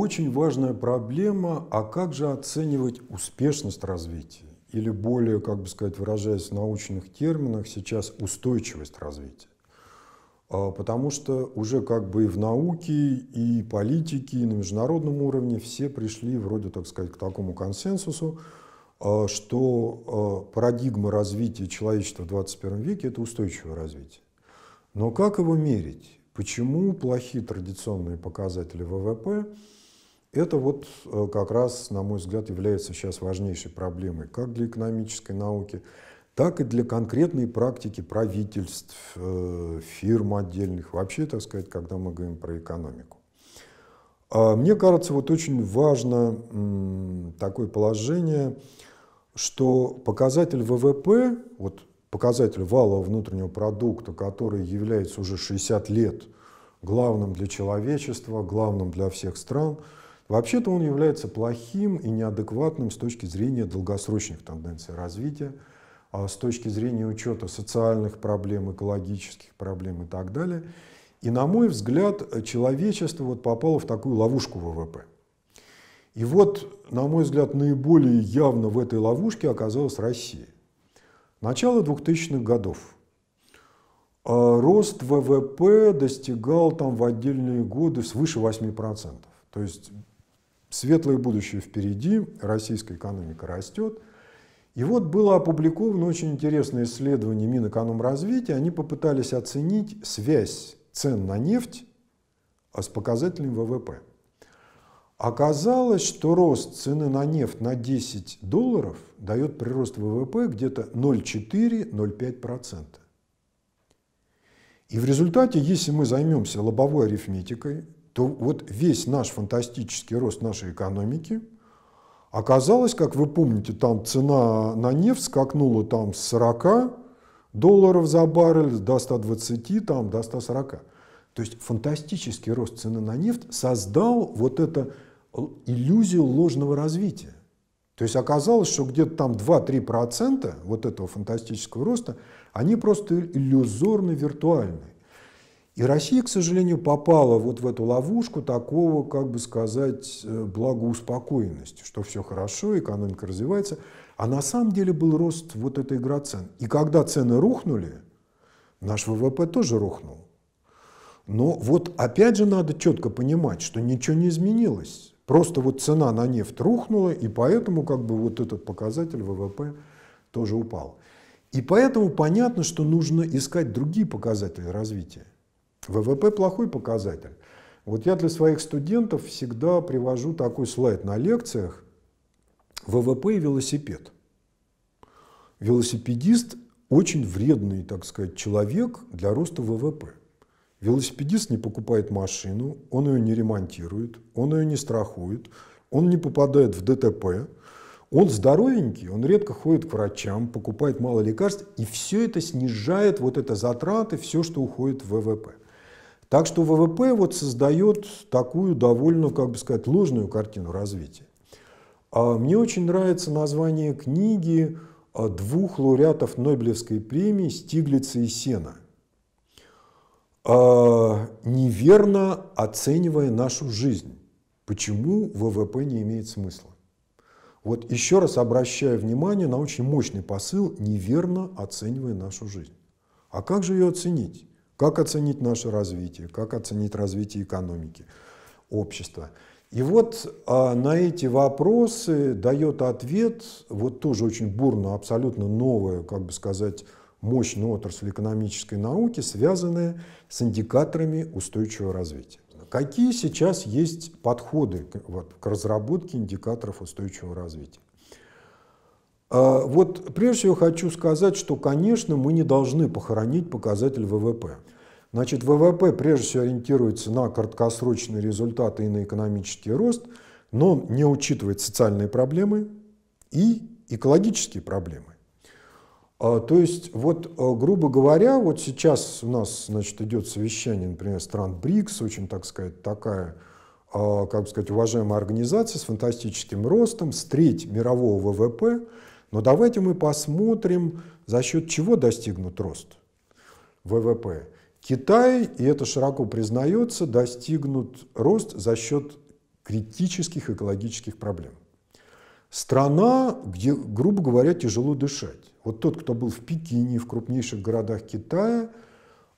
Очень важная проблема, а как же оценивать успешность развития? Или более, как бы сказать, выражаясь в научных терминах, сейчас устойчивость развития. А, потому что уже как бы и в науке, и политике, и на международном уровне все пришли вроде, так сказать, к такому консенсусу, а, что а, парадигма развития человечества в 21 веке – это устойчивое развитие. Но как его мерить? Почему плохие традиционные показатели ВВП это вот э, как раз, на мой взгляд, является сейчас важнейшей проблемой как для экономической науки, так и для конкретной практики правительств, э, фирм отдельных, вообще, так сказать, когда мы говорим про экономику. А мне кажется, вот очень важно такое положение, что показатель ВВП, вот показатель валового внутреннего продукта, который является уже 60 лет главным для человечества, главным для всех стран – Вообще-то он является плохим и неадекватным с точки зрения долгосрочных тенденций развития, а, с точки зрения учета социальных проблем, экологических проблем и так далее. И, на мой взгляд, человечество вот попало в такую ловушку ВВП. И вот, на мой взгляд, наиболее явно в этой ловушке оказалась Россия. Начало 2000-х годов. А, рост ВВП достигал там в отдельные годы свыше 8%. То есть Светлое будущее впереди, российская экономика растет. И вот было опубликовано очень интересное исследование Минэкономразвития. Они попытались оценить связь цен на нефть а с показателем ВВП. Оказалось, что рост цены на нефть на 10 долларов дает прирост ВВП где-то 0,4-0,5%. И в результате, если мы займемся лобовой арифметикой, то вот весь наш фантастический рост нашей экономики оказалось, как вы помните, там цена на нефть скакнула там с 40 долларов за баррель до 120, там до 140. То есть фантастический рост цены на нефть создал вот это иллюзию ложного развития. То есть оказалось, что где-то там 2-3% вот этого фантастического роста, они просто иллюзорно виртуальны. И Россия, к сожалению, попала вот в эту ловушку такого, как бы сказать, э, благоуспокоенности, что все хорошо, экономика развивается. А на самом деле был рост вот этой игра цен. И когда цены рухнули, наш ВВП тоже рухнул. Но вот опять же надо четко понимать, что ничего не изменилось. Просто вот цена на нефть рухнула, и поэтому как бы вот этот показатель ВВП тоже упал. И поэтому понятно, что нужно искать другие показатели развития. ВВП плохой показатель. Вот я для своих студентов всегда привожу такой слайд на лекциях. ВВП и велосипед. Велосипедист очень вредный, так сказать, человек для роста ВВП. Велосипедист не покупает машину, он ее не ремонтирует, он ее не страхует, он не попадает в ДТП, он здоровенький, он редко ходит к врачам, покупает мало лекарств, и все это снижает вот это затраты, все, что уходит в ВВП. Так что ВВП вот создает такую довольно, как бы сказать, ложную картину развития. А мне очень нравится название книги а, двух лауреатов Нобелевской премии Стиглица и Сена. Неверно оценивая нашу жизнь. Почему ВВП не имеет смысла? Вот еще раз обращаю внимание на очень мощный посыл, неверно оценивая нашу жизнь. А как же ее оценить? Как оценить наше развитие, как оценить развитие экономики, общества. И вот а, на эти вопросы дает ответ, вот тоже очень бурно, абсолютно новая, как бы сказать, мощная отрасль экономической науки, связанная с индикаторами устойчивого развития. Какие сейчас есть подходы вот, к разработке индикаторов устойчивого развития? А, вот прежде всего хочу сказать, что, конечно, мы не должны похоронить показатель ВВП. Значит, ВВП прежде всего ориентируется на краткосрочные результаты и на экономический рост, но не учитывает социальные проблемы и экологические проблемы. А, то есть, вот, а, грубо говоря, вот сейчас у нас значит, идет совещание, например, стран БРИКС, очень, так сказать, такая, как бы сказать, уважаемая организация с фантастическим ростом, с треть мирового ВВП – но давайте мы посмотрим, за счет чего достигнут рост ВВП. Китай, и это широко признается, достигнут рост за счет критических экологических проблем. Страна, где, грубо говоря, тяжело дышать. Вот тот, кто был в Пекине, в крупнейших городах Китая,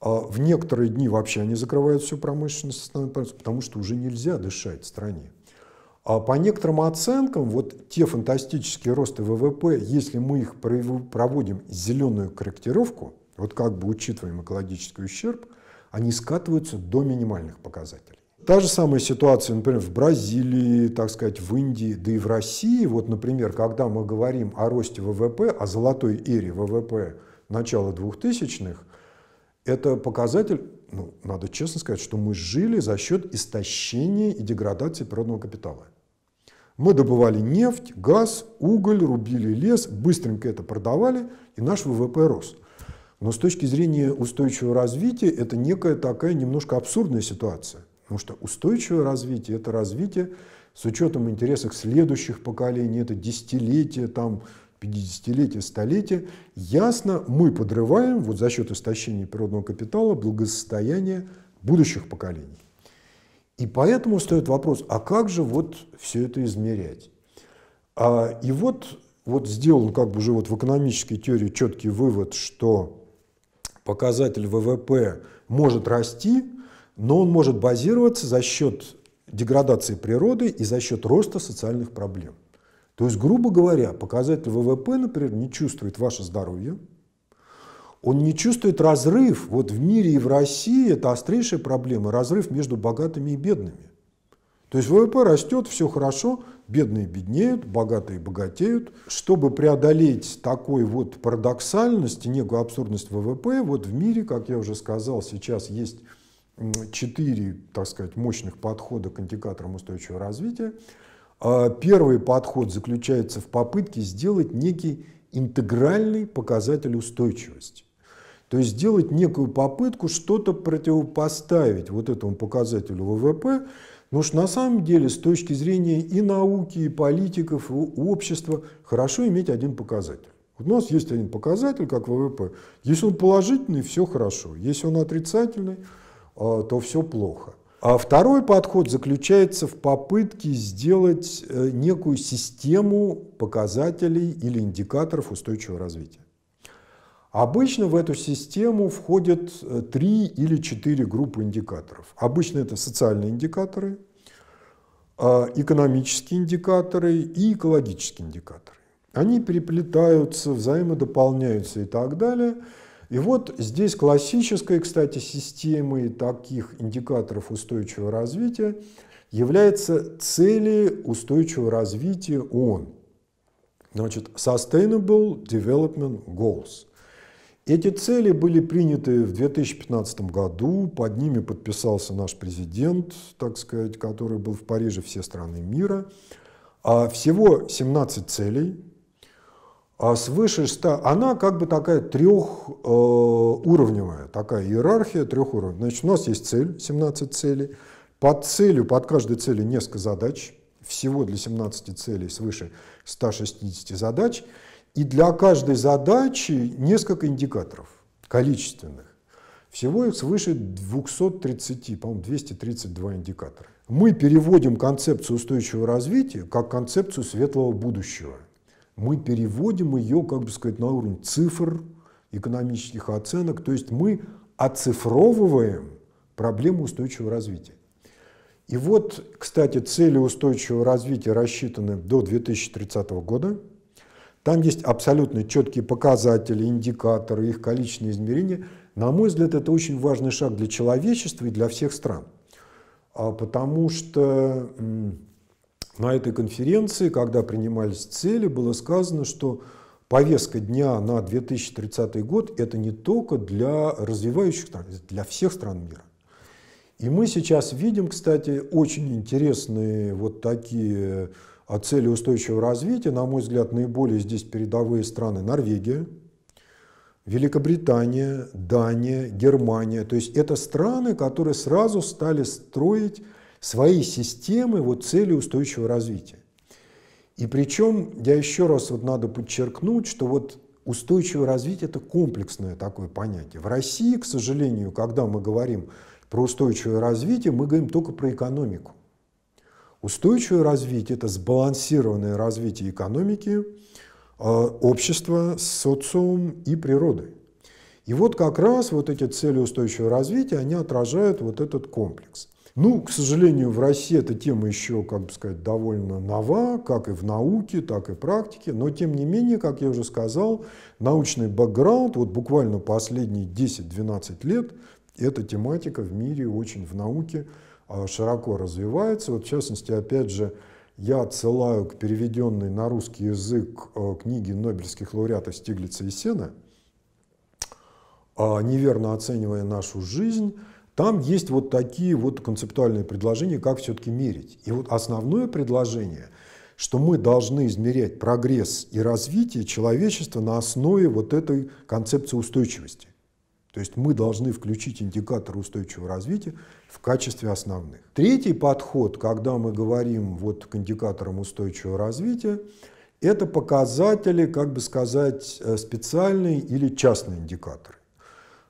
а в некоторые дни вообще они закрывают всю промышленность, потому что уже нельзя дышать в стране. А по некоторым оценкам, вот те фантастические росты ВВП, если мы их проводим зеленую корректировку, вот как бы учитываем экологический ущерб, они скатываются до минимальных показателей. Та же самая ситуация, например, в Бразилии, так сказать, в Индии, да и в России. Вот, например, когда мы говорим о росте ВВП, о золотой эре ВВП начала 2000-х, это показатель ну, надо честно сказать, что мы жили за счет истощения и деградации природного капитала. Мы добывали нефть, газ, уголь, рубили лес, быстренько это продавали, и наш ВВП рос. Но с точки зрения устойчивого развития это некая такая немножко абсурдная ситуация. Потому что устойчивое развитие – это развитие с учетом интересов следующих поколений, это десятилетия, там, 50-летия, столетия, ясно мы подрываем вот за счет истощения природного капитала благосостояние будущих поколений. И поэтому стоит вопрос, а как же вот все это измерять? А, и вот, вот сделан как бы уже вот в экономической теории четкий вывод, что показатель ВВП может расти, но он может базироваться за счет деградации природы и за счет роста социальных проблем. То есть, грубо говоря, показатель ВВП, например, не чувствует ваше здоровье, он не чувствует разрыв. Вот в мире и в России это острейшая проблема, разрыв между богатыми и бедными. То есть ВВП растет, все хорошо, бедные беднеют, богатые богатеют. Чтобы преодолеть такой вот парадоксальность и некую абсурдность ВВП, вот в мире, как я уже сказал, сейчас есть четыре, так сказать, мощных подхода к индикаторам устойчивого развития. А первый подход заключается в попытке сделать некий интегральный показатель устойчивости. То есть сделать некую попытку что-то противопоставить вот этому показателю ВВП, потому ну что на самом деле с точки зрения и науки, и политиков, и общества хорошо иметь один показатель. У нас есть один показатель, как ВВП. Если он положительный, все хорошо. Если он отрицательный, а, то все плохо. А второй подход заключается в попытке сделать э, некую систему показателей или индикаторов устойчивого развития. Обычно в эту систему входят э, три или четыре группы индикаторов. Обычно это социальные индикаторы, а, экономические индикаторы и экологические индикаторы. Они переплетаются, взаимодополняются и так далее – и вот здесь классической, кстати, системой таких индикаторов устойчивого развития является цели устойчивого развития ООН. Значит, Sustainable Development Goals. Эти цели были приняты в 2015 году, под ними подписался наш президент, так сказать, который был в Париже все страны мира. А Всего 17 целей, а свыше 100, она как бы такая трехуровневая, э, такая иерархия трехуровневая. Значит, у нас есть цель, 17 целей, под целью, под каждой целью несколько задач, всего для 17 целей свыше 160 задач, и для каждой задачи несколько индикаторов количественных. Всего их свыше 230, по-моему, 232 индикатора. Мы переводим концепцию устойчивого развития как концепцию светлого будущего мы переводим ее, как бы сказать, на уровень цифр, экономических оценок, то есть мы оцифровываем проблему устойчивого развития. И вот, кстати, цели устойчивого развития рассчитаны до 2030 года. Там есть абсолютно четкие показатели, индикаторы, их количественные измерения. На мой взгляд, это очень важный шаг для человечества и для всех стран. А потому что на этой конференции, когда принимались цели, было сказано, что повестка дня на 2030 год – это не только для развивающих стран, это для всех стран мира. И мы сейчас видим, кстати, очень интересные вот такие э, цели устойчивого развития. На мой взгляд, наиболее здесь передовые страны – Норвегия, Великобритания, Дания, Германия. То есть это страны, которые сразу стали строить свои системы вот цели устойчивого развития. И причем, я еще раз вот надо подчеркнуть, что вот устойчивое развитие – это комплексное такое понятие. В России, к сожалению, когда мы говорим про устойчивое развитие, мы говорим только про экономику. Устойчивое развитие – это сбалансированное развитие экономики, а, общества, социум и природы. И вот как раз вот эти цели устойчивого развития, они отражают вот этот комплекс. Ну, к сожалению, в России эта тема еще, как бы сказать, довольно нова, как и в науке, так и в практике, но тем не менее, как я уже сказал, научный бэкграунд, вот буквально последние 10-12 лет, эта тематика в мире очень в науке а, широко развивается. Вот в частности, опять же, я отсылаю к переведенной на русский язык э, книге нобелевских лауреатов Стиглица и Сена, а, неверно оценивая нашу жизнь, там есть вот такие вот концептуальные предложения, как все-таки мерить. И вот основное предложение, что мы должны измерять прогресс и развитие человечества на основе вот этой концепции устойчивости. То есть мы должны включить индикаторы устойчивого развития в качестве основных. Третий подход, когда мы говорим вот к индикаторам устойчивого развития, это показатели, как бы сказать, э, специальные или частные индикаторы.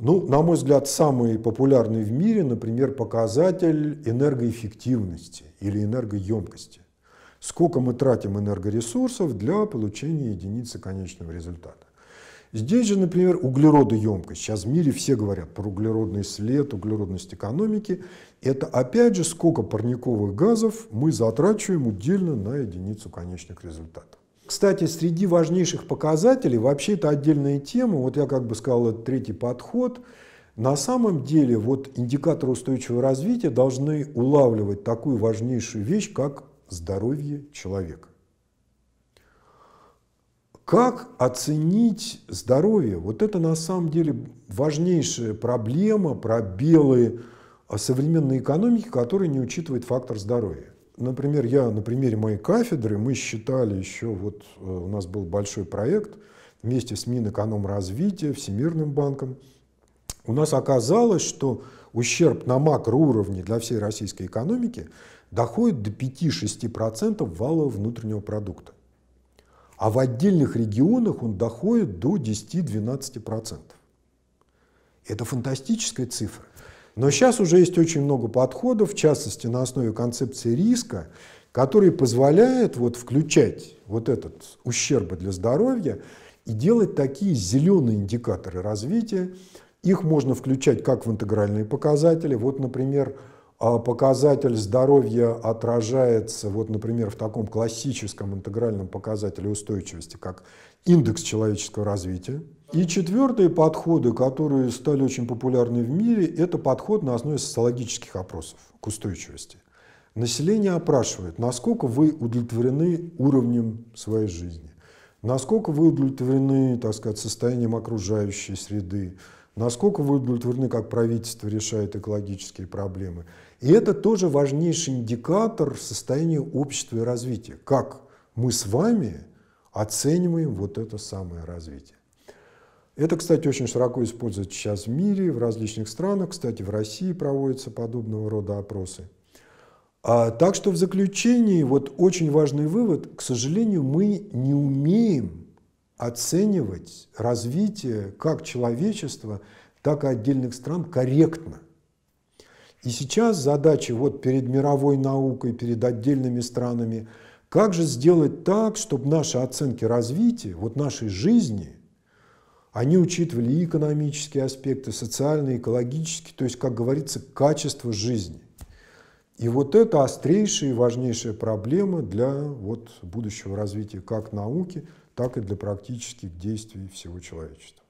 Ну, на мой взгляд, самый популярный в мире, например, показатель энергоэффективности или энергоемкости. Сколько мы тратим энергоресурсов для получения единицы конечного результата. Здесь же, например, углеродоемкость. Сейчас в мире все говорят про углеродный след, углеродность экономики. Это опять же сколько парниковых газов мы затрачиваем удельно на единицу конечных результатов. Кстати, среди важнейших показателей, вообще это отдельная тема, вот я как бы сказал, это третий подход, на самом деле вот индикаторы устойчивого развития должны улавливать такую важнейшую вещь, как здоровье человека. Как оценить здоровье? Вот это на самом деле важнейшая проблема, пробелы а, современной экономики, которые не учитывает фактор здоровья например, я на примере моей кафедры, мы считали еще, вот э, у нас был большой проект вместе с Минэкономразвития, Всемирным банком. У нас оказалось, что ущерб на макроуровне для всей российской экономики доходит до 5-6% валового внутреннего продукта. А в отдельных регионах он доходит до 10-12%. Это фантастическая цифра. Но сейчас уже есть очень много подходов, в частности на основе концепции риска, который позволяет вот включать вот этот ущерб для здоровья и делать такие зеленые индикаторы развития. Их можно включать как в интегральные показатели. Вот, например, а, показатель здоровья отражается, вот, например, в таком классическом интегральном показателе устойчивости, как индекс человеческого развития. И четвертые подходы, которые стали очень популярны в мире, это подход на основе социологических опросов к устойчивости. Население опрашивает, насколько вы удовлетворены уровнем своей жизни, насколько вы удовлетворены, так сказать, состоянием окружающей среды, насколько вы удовлетворены, как правительство решает экологические проблемы. И это тоже важнейший индикатор состояния общества и развития, как мы с вами оцениваем вот это самое развитие. Это, кстати, очень широко используется сейчас в мире, в различных странах. Кстати, в России проводятся подобного рода опросы. А, так что в заключении вот очень важный вывод. К сожалению, мы не умеем оценивать развитие как человечества, так и отдельных стран корректно. И сейчас задача вот перед мировой наукой, перед отдельными странами, как же сделать так, чтобы наши оценки развития, вот нашей жизни – они учитывали и экономические аспекты, социальные, экологические, то есть, как говорится, качество жизни. И вот это острейшая и важнейшая проблема для вот будущего развития как науки, так и для практических действий всего человечества.